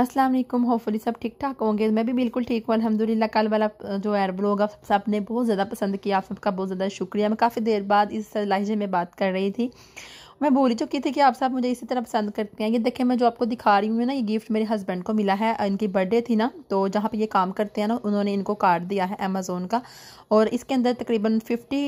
अस्सलाम वालेकुम होपफुली सब ठीक ठाक होंगे मैं भी बिल्कुल ठीक हूँ अल्हम्दुलिल्लाह कल वाला जो एयर ब्लॉग आप सब ने बहुत ज़्यादा पसंद किया आप सबका बहुत ज़्यादा शुक्रिया मैं काफ़ी देर बाद इस लहजे में बात कर रही थी मैं बोल ही चुकी थी कि आप सब मुझे इसी तरह पसंद करते हैं ये देखें मैं जो आपको दिखा रही हूँ ना ये गिफ्ट मेरे हस्बैंड को मिला है इनकी बर्थडे थी ना तो जहाँ पे ये काम करते हैं ना उन्होंने इनको कार्ड दिया है अमेज़ोन का और इसके अंदर तकरीबन फिफ्टी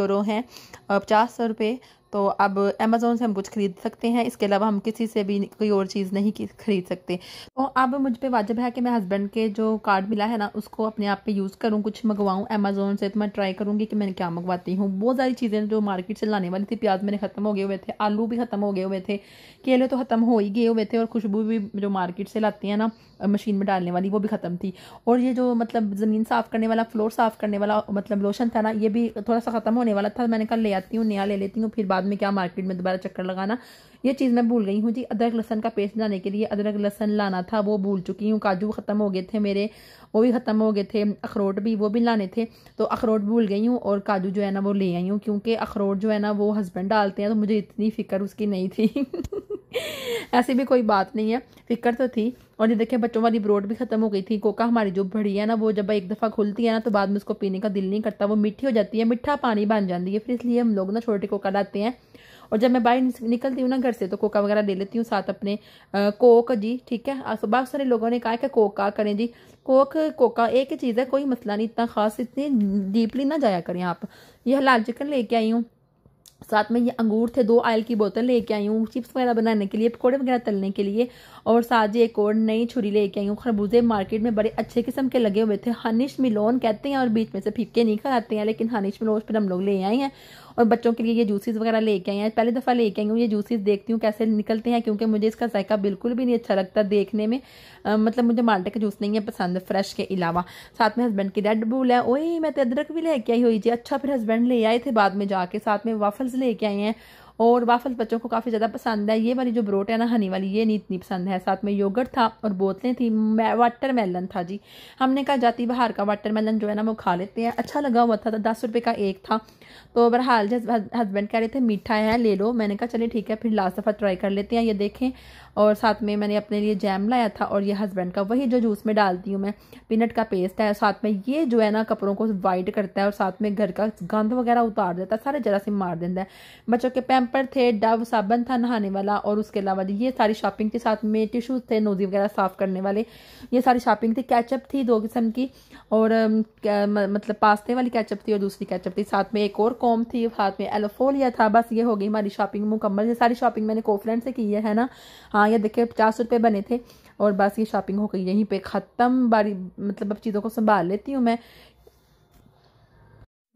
यूरो हैं पचास रुपये तो अब अमेज़ोन से हम कुछ ख़रीद सकते हैं इसके अलावा हम किसी से भी कोई और चीज़ नहीं ख़रीद सकते तो अब मुझ पर वाजब है कि मैं हस्बैंड के जो कार्ड मिला है ना उसको अपने आप पे यूज़ करूँ कुछ मंगवाऊँ अमेज़ोन से तो मैं ट्राई करूँगी कि मैं क्या मंगवाती हूँ बहुत सारी चीज़ें जो मार्केट से लाने वाली थी प्याज मेरे ख़त्म हो गए हुए थे आलू भी ख़त्म हो गए हुए थे केले तो ख़त्म हो ही गए हुए थे और खुशबू भी जो मार्केट से लाती है ना मशीन में डालने वाली वो भी ख़त्म थी और ये जो मतलब ज़मीन साफ़ करने वाला फ्लोर साफ़ करने वाला मतलब लोशन था ना ये भी थोड़ा सा ख़त्म होने वाला था मैंने कहा ले आती हूँ नया ले लेती हूँ फिर बाद बाद में क्या मार्केट में दोबारा चक्कर लगाना ये चीज़ मैं भूल गई हूँ जी अदरक लहसन का पेस्ट बनाने के लिए अदरक लहसन लाना था वो भूल चुकी हूँ काजू ख़त्म हो गए थे मेरे वो भी ख़त्म हो गए थे अखरोट भी वो भी लाने थे तो अखरोट भूल गई हूँ और काजू जो है ना वो ले आई हूँ क्योंकि अखरोट जो है ना वो हस्बैंड डालते हैं तो मुझे इतनी फ़िक्र उसकी नहीं थी ऐसी भी कोई बात नहीं है फ़िक्र तो थी और ये देखिए बच्चों वाली ब्रोड भी ख़त्म हो गई थी कोका हमारी जो बड़ी है ना वो जब एक दफ़ा खुलती है ना तो बाद में उसको पीने का दिल नहीं करता वो मीठी हो जाती है मीठा पानी बन जाती है फिर इसलिए हम लोग ना छोटे कोका लाते हैं और जब मैं बाहर निकलती हूँ ना घर से तो कोका वगैरह ले लेती हूँ साथ अपने आ, कोक जी ठीक है बहुत सारे लोगों ने कहा कि कोका करें जी कोक कोका एक ही चीज़ है कोई मसला नहीं इतना खास इतनी डीपली ना जाया करें आप यह लाल चिकन लेके आई हूँ साथ में ये अंगूर थे दो आयल की बोतल लेके आई हूँ चिप्स वगैरह बनाने के लिए पकौड़े वगैरह तलने के लिए और साथ ही एक और नई छुरी लेके आई हूँ खरबूजे मार्केट में बड़े अच्छे किस्म के लगे हुए थे हनीश मिलोन कहते हैं और बीच में से फीके नहीं खाते हैं लेकिन हनीश मिलोन पर हम लोग ले आए हैं और बच्चों के लिए ये जूसेस वगैरह लेके आई हैं पहली दफ़ा लेके आई हूँ ये जूसेस देखती हूँ कैसे निकलते हैं क्योंकि मुझे इसका जायका बिल्कुल भी नहीं अच्छा लगता देखने में आ, मतलब मुझे माल्टे का जूस नहीं है पसंद फ्रेश के अलावा साथ में हस्बैंड की रेड बुल है ओए मैं तो अदरक भी लेके आई हुई जी अच्छा फिर हस्बैंड ले आए थे बाद में जाके साथ में वाफल्स लेके आए हैं और वाफल बच्चों को काफ़ी ज़्यादा पसंद है ये वाली जो ब्रोट है ना हनी वाली ये नहीं इतनी पसंद है साथ में योगर्ट था और बोतलें थी वाटर मेलन था जी हमने कहा जाती बाहर का वाटर मेलन जो है ना वो खा लेते हैं अच्छा लगा हुआ था दस रुपये का एक था तो बहरहाल जब हस्बैंड कह रहे थे मीठा है ले लो मैंने कहा चलिए ठीक है फिर लास्ट दफ़ा ट्राई कर लेते हैं ये देखें और साथ में मैंने अपने लिए जैम लाया था और ये हस्बैंड का वही जो जूस में डालती हूँ मैं पीनट का पेस्ट है साथ में ये जो है ना कपड़ों को वाइट करता है और साथ में घर का गंद वगैरह उतार देता है सारे जरा से मार देता है बच्चों के पैम्पर थे डव साबन था नहाने वाला और उसके अलावा ये सारी शॉपिंग के साथ में टिश्यूज थे नोजी वगैरह साफ करने वाले ये सारी शॉपिंग थी कैचअप थी दो किस्म की और मतलब पास्ते वाली कैचअप थी और दूसरी कैचअप थी साथ में एक और कॉम थी साथ में एलोफोलिया था बस ये हो गई हमारी शॉपिंग मुकम्मल ये सारी शॉपिंग मैंने कोफ्रेंड से की है ना हाँ हाँ ये देखिए पचास रुपये बने थे और बस ये शॉपिंग हो गई यहीं पे ख़त्म बारी मतलब अब चीज़ों को संभाल लेती हूँ मैं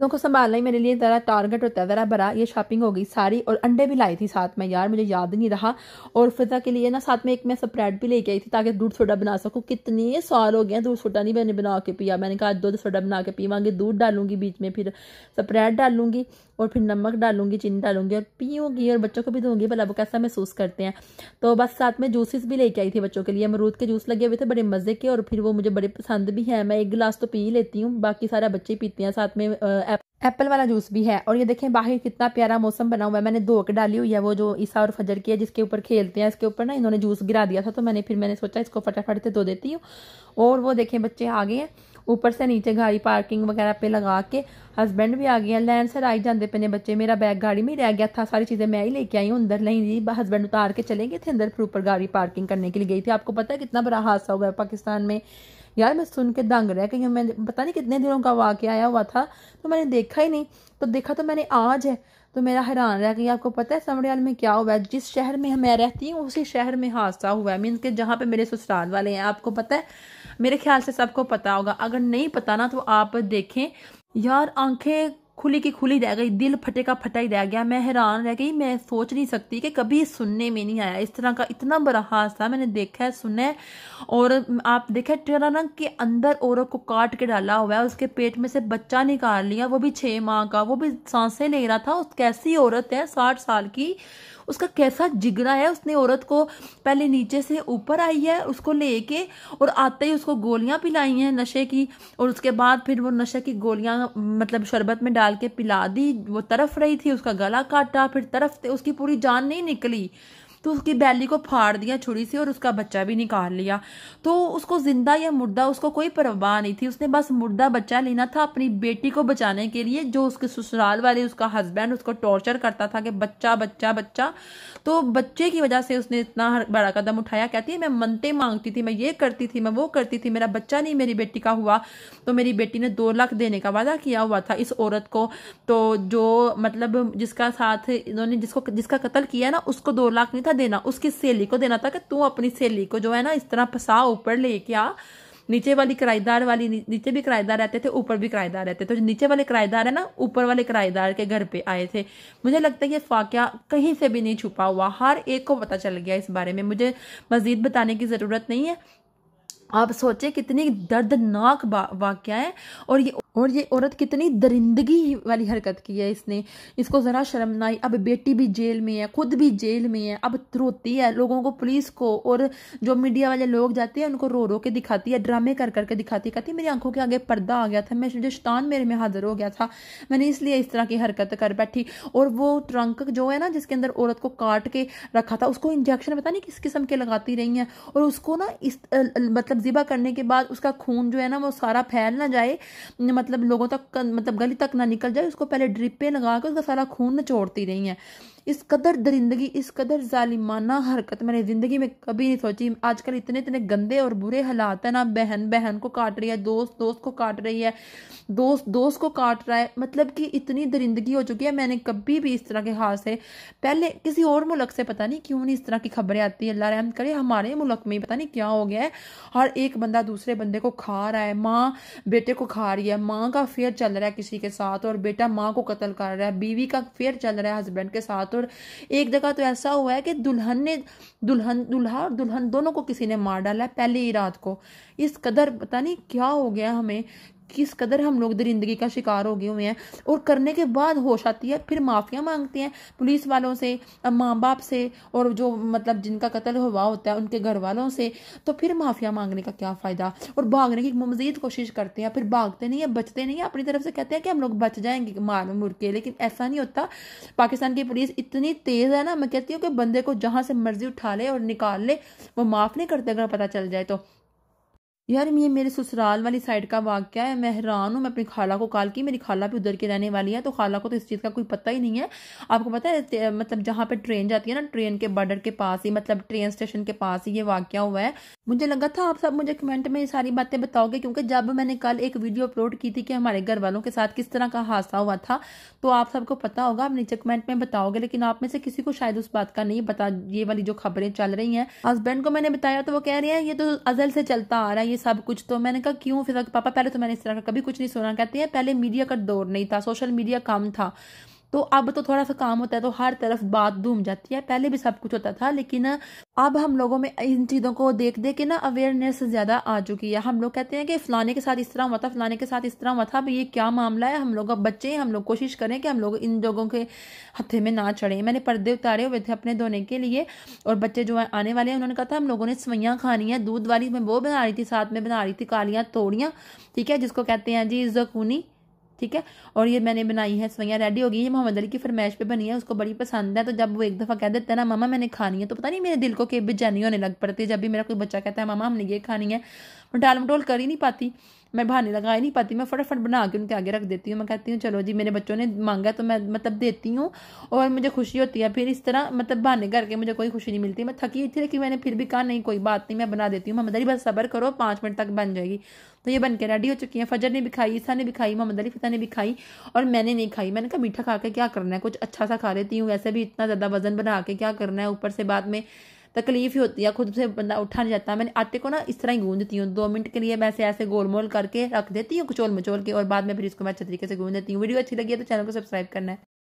चीज़ों को संभालना ही मेरे लिए ज़रा टारगेट होता है ज़रा बड़ा ये शॉपिंग हो गई सारी और अंडे भी लाई थी साथ में यार मुझे याद नहीं रहा और फिजा के लिए ना साथ में एक मैं स्प्रेड भी लेके आई थी ताकि दूध सोडा बना सकूँ कितने साल हो गए दूध सोडा नहीं मैंने बना के पिया मैंने कहा दूध सोडा बना के पीवांगे दूध डालूंगी बीच में फिर स्प्रेड डालूंगी और फिर नमक डालूंगी चीनी डालूंगी और पीऊंगी और बच्चों को भी दूंगी भला वो कैसा महसूस करते हैं तो बस साथ में जूसेस भी लेके आई थी बच्चों के लिए अमरूद के जूस लगे हुए थे बड़े मज़े के और फिर वो मुझे बड़े पसंद भी है मैं एक गिलास तो पी लेती हूँ बाकी सारा बच्चे पीते हैं साथ में एप्पल वाला जूस भी है और ये देखें बाहर कितना प्यारा मौसम बना हुआ है मैंने धोक डाली हुई है वो जो ईसा और फजर की है जिसके ऊपर खेलते हैं इसके ऊपर ना इन्होंने जूस गिरा दिया था तो मैंने फिर मैंने सोचा इसको फटाफट से धो देती हूँ और वो देखें बच्चे आ गए हैं ऊपर से नीचे गाड़ी पार्किंग वगैरह पे लगा के हस्बैंड भी आ गया लैंड सर आई जाते पे बच्चे मेरा बैग गाड़ी में रह गया था सारी चीज़ें मैं ही लेके आई हूँ अंदर नहीं जी हस्बैंड उतार के चले गए थे अंदर फिर ऊपर गाड़ी पार्किंग करने के लिए गई थी आपको पता है कितना बड़ा हादसा हुआ है पाकिस्तान में यार मैं सुन के दंग रहा कहीं मैं पता नहीं कितने दिनों का वाक्य आया हुआ था तो मैंने देखा ही नहीं तो देखा तो मैंने आज है तो मेरा हैरान रह गया आपको पता है समरियाल में क्या हुआ है जिस शहर में मैं रहती हूँ उसी शहर में हादसा हुआ है मीन्स के जहाँ पे मेरे ससुराल वाले हैं आपको पता है मेरे ख्याल से सबको पता होगा अगर नहीं पता ना तो आप देखें यार आंखें खुली की खुली रह गई दिल फटे का फटा ही रह गया मैं हैरान रह गई मैं सोच नहीं सकती कि कभी सुनने में नहीं आया इस तरह का इतना बड़ा हादसा मैंने देखा है सुना है और आप देखें टेराना के अंदर औरत को काट के डाला हुआ है उसके पेट में से बच्चा निकाल लिया वो भी छः माह का वो भी सांसें ले रहा था उस कैसी औरत है साठ साल की उसका कैसा जिगरा है उसने औरत को पहले नीचे से ऊपर आई है उसको लेके और आते ही उसको गोलियां पिलाई हैं नशे की और उसके बाद फिर वो नशे की गोलियां मतलब शरबत में डाल के पिला दी वो तरफ रही थी उसका गला काटा फिर तरफ उसकी पूरी जान नहीं निकली तो उसकी बैली को फाड़ दिया छुरी से और उसका बच्चा भी निकाल लिया तो उसको जिंदा या मुर्दा उसको कोई परवाह नहीं थी उसने बस मुर्दा बच्चा लेना था अपनी बेटी को बचाने के लिए जो उसके ससुराल वाले उसका हस्बैंड उसको टॉर्चर करता था कि बच्चा बच्चा बच्चा तो बच्चे की वजह से उसने इतना बड़ा कदम उठाया कहती है मैं मनते मांगती थी मैं ये करती थी मैं वो करती थी मेरा बच्चा नहीं मेरी बेटी का हुआ तो मेरी बेटी ने दो लाख देने का वादा किया हुआ था इस औरत को तो जो मतलब जिसका साथ इन्होंने जिसको जिसका कत्ल किया ना उसको दो लाख नहीं था देना उसकी सहेली को देना था कि तू अपनी सहेली को जो है ना इस तरह फंसा ऊपर लेके आ नीचे वाली किराएदार वाली नीचे भी किराएदार रहते थे ऊपर भी किराएदार रहते थे तो नीचे वाले किराएदार है ना ऊपर वाले किराएदार के घर पे आए थे मुझे लगता है ये फाक्या कहीं से भी नहीं छुपा हुआ हर एक को पता चल गया इस बारे में मुझे मज़ीद बताने की ज़रूरत नहीं है आप सोचें कितनी दर्दनाक वाक्य है और ये और ये औरत कितनी दरिंदगी वाली हरकत की है इसने इसको ज़रा शर्म ना आई अब बेटी भी जेल में है खुद भी जेल में है अब रोती है लोगों को पुलिस को और जो मीडिया वाले लोग जाते हैं उनको रो रो के दिखाती है ड्रामे कर करके दिखाती है कहती है मेरी आंखों के आगे पर्दा आ गया था मैं मुझे मेरे में हाजिर हो गया था मैंने इसलिए इस तरह की हरकत कर बैठी और वो ट्रंक जो है ना जिसके अंदर औरत को काट के रखा था उसको इंजेक्शन पता नहीं किस किस्म के लगाती रही हैं और उसको ना इस मतलब ज़िबा करने के बाद उसका खून जो है ना वो सारा फैल ना जाए मतलब लोगों तक मतलब गली तक ना निकल जाए उसको पहले ड्रिप पे लगा कर उसका सारा खून निचोड़ती रही हैं इस कदर दरिंदगी इस कदर जालिमाना हरकत मैंने ज़िंदगी में कभी नहीं सोची आजकल इतने इतने गंदे और बुरे हालात हैं ना बहन बहन को काट रही है दोस्त दोस्त को काट रही है दोस्त दोस्त को काट रहा है मतलब कि इतनी दरिंदगी हो चुकी है मैंने कभी भी इस तरह के से पहले किसी और मुल्क से पता नहीं क्यों नहीं इस तरह की खबरें आती है अल्लाह रहम करे हमारे मुल्क में पता नहीं क्या हो गया है हर एक बंदा दूसरे बंदे को खा रहा है माँ बेटे को खा रही है माँ का फेयर चल रहा है किसी के साथ और बेटा माँ को कत्ल कर रहा है बीवी का फेयर चल रहा है हस्बैंड के साथ और तो एक जगह तो ऐसा हुआ है कि दुल्हन ने दुल्हन दुल्हा और दुल्हन दोनों को किसी ने मार डाला है पहले ही रात को इस कदर पता नहीं क्या हो गया हमें किस कदर हम लोग दरिंदगी का शिकार हो गए हुए हैं और करने के बाद होश आती है फिर माफ़िया मांगते हैं पुलिस वालों से माँ बाप से और जो मतलब जिनका कत्ल हुआ होता है उनके घर वालों से तो फिर माफ़िया मांगने का क्या फ़ायदा और भागने की मजीद कोशिश करते हैं फिर भागते नहीं है बचते नहीं है अपनी तरफ से कहते हैं कि हम लोग बच जाएंगे मार मुर के लेकिन ऐसा नहीं होता पाकिस्तान की पुलिस इतनी तेज़ है ना मैं कहती हूँ कि बंदे को जहाँ से मर्जी उठा ले और निकाल ले वो माफ़ नहीं करते अगर पता चल जाए तो यार ये मेरे ससुराल वाली साइड का वाक्य है मैं हैरान हूँ मैं अपनी खाला को कॉल की मेरी खाला भी उधर के रहने वाली है तो खाला को तो इस चीज़ का कोई पता ही नहीं है आपको पता है मतलब जहाँ पे ट्रेन जाती है ना ट्रेन के बॉर्डर के पास ही मतलब ट्रेन स्टेशन के पास ही ये वाक्य हुआ है मुझे लगा था आप सब मुझे कमेंट में ये सारी बातें बताओगे क्योंकि जब मैंने कल एक वीडियो अपलोड की थी कि हमारे घर वालों के साथ किस तरह का हादसा हुआ था तो आप सबको पता होगा आप नीचे कमेंट में बताओगे लेकिन आप में से किसी को शायद उस बात का नहीं बता ये वाली जो खबरें चल रही हैं हस्बैंड को मैंने बताया तो वो कह रहे हैं ये तो अजल से चलता आ रहा है सब कुछ तो मैंने कहा क्यों फिर पापा पहले तो मैंने इस तरह का कभी कुछ नहीं सुना कहते हैं पहले मीडिया का दौर नहीं था सोशल मीडिया कम था तो अब तो थोड़ा सा काम होता है तो हर तरफ बात धूम जाती है पहले भी सब कुछ होता था लेकिन अब हम लोगों में इन चीज़ों को देख देख के ना अवेयरनेस ज़्यादा आ चुकी है हम लोग कहते हैं कि फलाने के साथ इस तरह हुआ था फलाने के साथ इस तरह हुआ था अब ये क्या मामला है हम लोग अब बच्चे हैं हम लोग कोशिश करें कि हम लोग इन लोगों के हथे में ना चढ़ें मैंने पर्दे उतारे हुए थे अपने धोने के लिए और बच्चे जो आने वाले हैं उन्होंने कहा था हम लोगों ने सवैयाँ खानी है दूध वाली मैं वो बना रही थी साथ में बना रही थी कालियाँ तोड़ियाँ ठीक है जिसको कहते हैं जी जकूनी ठीक है और ये मैंने बनाई है सवैया रेडी हो गई ये मोहम्मद अली की फरमाइश पे बनी है उसको बड़ी पसंद है तो जब वो एक दफ़ा कह देते हैं ना मामा मैंने खानी है तो पता नहीं मेरे दिल को के बेचैनी होने लग पड़ती है जब भी मेरा कोई बच्चा कहता है मामा हमने ये खानी है मटाल मटोल कर ही नहीं पाती मैं बहाने लगा ही नहीं पाती मैं फटाफट बना के उनके आगे रख देती हूँ मैं कहती हूँ चलो जी मेरे बच्चों ने मांगा तो मैं मतलब देती हूँ और मुझे खुशी होती है फिर इस तरह मतलब बहाने करके मुझे कोई खुशी नहीं मिलती मैं थकी थी लेकिन मैंने फिर भी कहा नहीं कोई बात नहीं मैं बना देती हूँ मोहम्मद अली बस सबर करो पाँच मिनट तक बन जाएगी तो ये बन के रेडी हो चुकी है फजर ने भी खाई ईसा ने भी खाई मोहम्मद अली फिता ने भी खाई और मैंने नहीं खाई मैंने कहा मीठा खा के क्या करना है कुछ अच्छा सा खा लेती हूँ वैसे भी इतना ज़्यादा वजन बना के क्या करना है ऊपर से बाद में तकलीफ ही होती है खुद से बंदा उठा नहीं जाता मैंने आटे को ना इस तरह ही गूंद देती हूँ दो मिनट के लिए मैं ऐसे ऐसे गोल मोल करके रख देती हूँ कुचोल मचोल के और बाद में फिर इसको मैं अच्छे तरीके से गूंज देती हूँ वीडियो अच्छी लगी है तो चैनल को सब्सक्राइब करना है